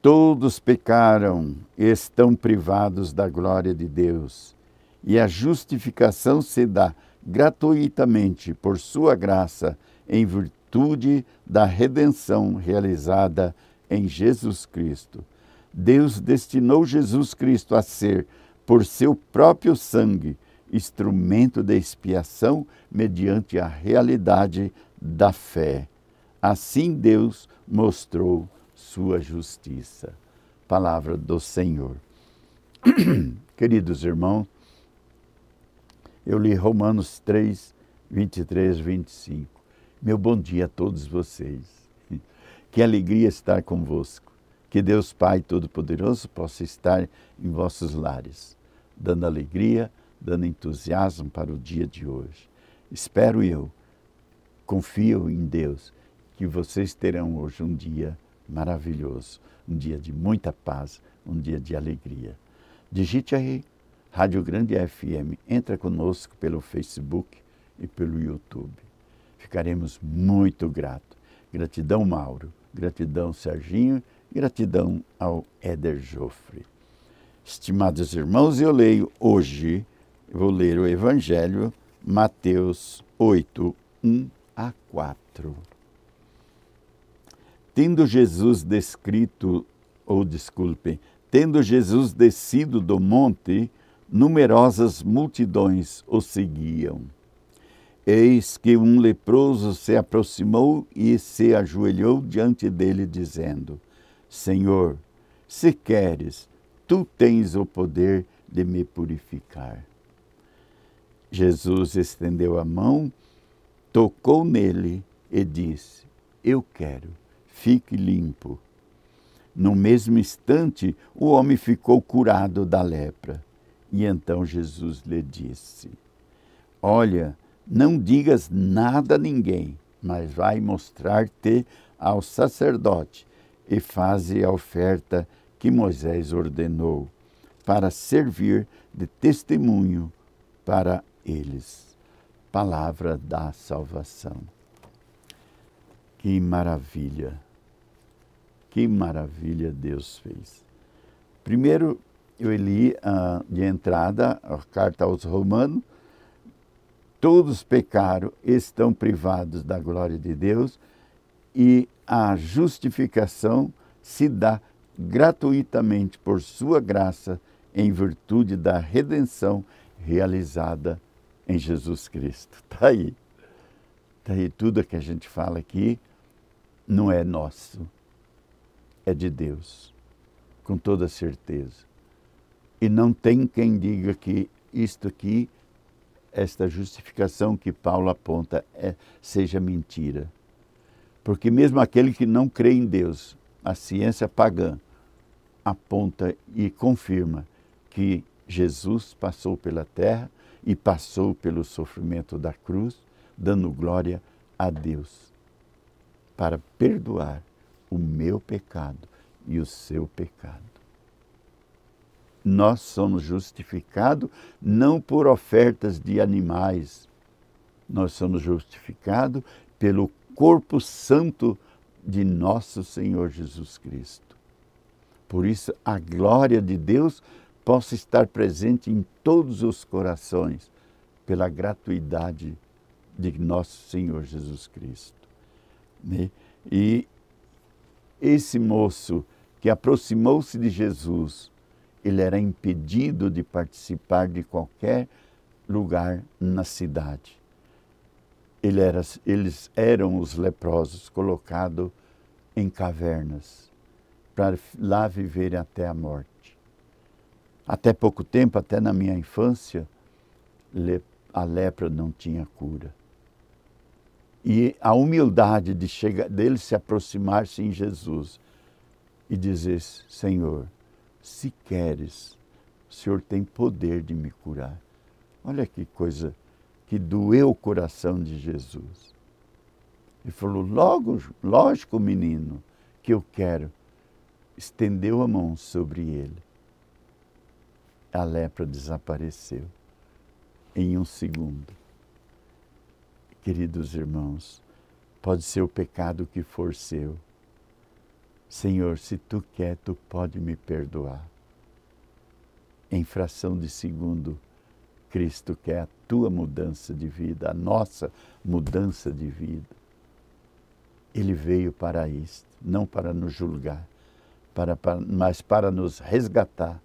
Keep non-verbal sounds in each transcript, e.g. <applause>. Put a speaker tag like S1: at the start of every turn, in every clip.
S1: Todos pecaram e estão privados da glória de Deus, e a justificação se dá gratuitamente por sua graça, em virtude da redenção realizada em Jesus Cristo. Deus destinou Jesus Cristo a ser, por seu próprio sangue, instrumento de expiação mediante a realidade da fé. Assim Deus mostrou sua justiça. Palavra do Senhor. <clears throat> Queridos irmãos, eu li Romanos 3, 23, 25. Meu bom dia a todos vocês. <laughs> Que alegria estar convosco. Que Deus Pai Todo-Poderoso possa estar em vossos lares, dando alegria, dando entusiasmo para o dia de hoje. Espero eu, confio em Deus, que vocês terão hoje um dia maravilhoso, um dia de muita paz, um dia de alegria. Digite aí, Rádio Grande FM, entra conosco pelo Facebook e pelo YouTube. Ficaremos muito gratos. Gratidão, Mauro. Gratidão, Serginho. Gratidão ao Éder Joffre. Estimados irmãos, eu leio hoje, vou ler o Evangelho, Mateus 8, 1 a 4. Tendo Jesus descrito, ou desculpem, tendo Jesus descido do monte, numerosas multidões o seguiam. Eis que um leproso se aproximou e se ajoelhou diante dele, dizendo: Senhor, se queres, tu tens o poder de me purificar. Jesus estendeu a mão, tocou nele e disse: Eu quero, fique limpo. No mesmo instante, o homem ficou curado da lepra. E então Jesus lhe disse: Olha, não digas nada a ninguém, mas vai mostrar-te ao sacerdote e faze a oferta que Moisés ordenou, para servir de testemunho para eles. Palavra da salvação. Que maravilha! Que maravilha Deus fez. Primeiro, eu li ah, de entrada a carta aos Romanos. Todos pecaram, estão privados da glória de Deus e a justificação se dá gratuitamente por sua graça em virtude da redenção realizada em Jesus Cristo. Está <laughs> aí. Está aí tudo que a gente fala aqui não é nosso é de Deus, com toda certeza. E não tem quem diga que isto aqui, esta justificação que Paulo aponta, é, seja mentira. Porque mesmo aquele que não crê em Deus, a ciência pagã aponta e confirma que Jesus passou pela terra e passou pelo sofrimento da cruz, dando glória a Deus para perdoar o meu pecado e o seu pecado. Nós somos justificados não por ofertas de animais, nós somos justificados pelo corpo santo de nosso Senhor Jesus Cristo. Por isso, a glória de Deus possa estar presente em todos os corações, pela gratuidade de nosso Senhor Jesus Cristo. Né? E esse moço que aproximou-se de Jesus, ele era impedido de participar de qualquer lugar na cidade. Ele era, eles eram os leprosos colocados em cavernas para lá viverem até a morte. Até pouco tempo, até na minha infância, a lepra não tinha cura e a humildade de chegar, dele se aproximar-se em Jesus e dizer: Senhor, se queres, o Senhor tem poder de me curar. Olha que coisa que doeu o coração de Jesus. Ele falou: Logo, lógico, menino, que eu quero. Estendeu a mão sobre ele. A lepra desapareceu em um segundo queridos irmãos, pode ser o pecado que for seu. Senhor, se tu quer, tu pode me perdoar. Em fração de segundo, Cristo quer a tua mudança de vida, a nossa mudança de vida. Ele veio para isto, não para nos julgar, para, para, mas para nos resgatar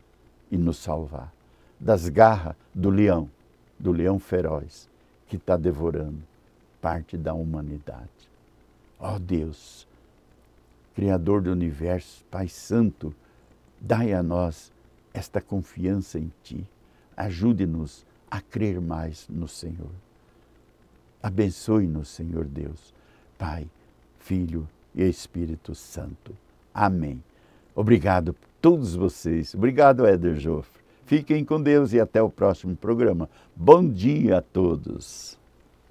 S1: e nos salvar das garras do leão, do leão feroz que está devorando parte da humanidade. Ó oh Deus, Criador do universo, Pai Santo, dai a nós esta confiança em Ti. Ajude-nos a crer mais no Senhor. Abençoe-nos, Senhor Deus, Pai, Filho e Espírito Santo. Amém. Obrigado a todos vocês. Obrigado, Éder Joffre. Fiquem com Deus e até o próximo programa. Bom dia a todos.